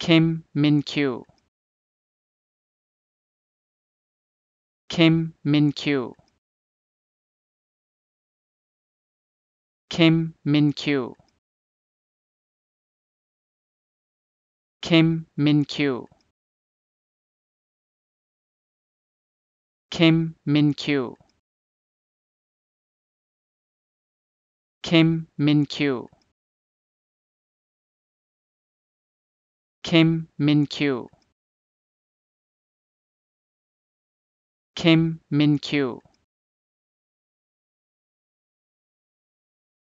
Kim Min Kyu. Kim Min Kyu. Kim Min Kyu. Kim Min Kyu. Kim Min Kyu. Kim Min Kyu. Kim Min Kyu. Kim Min Kyu.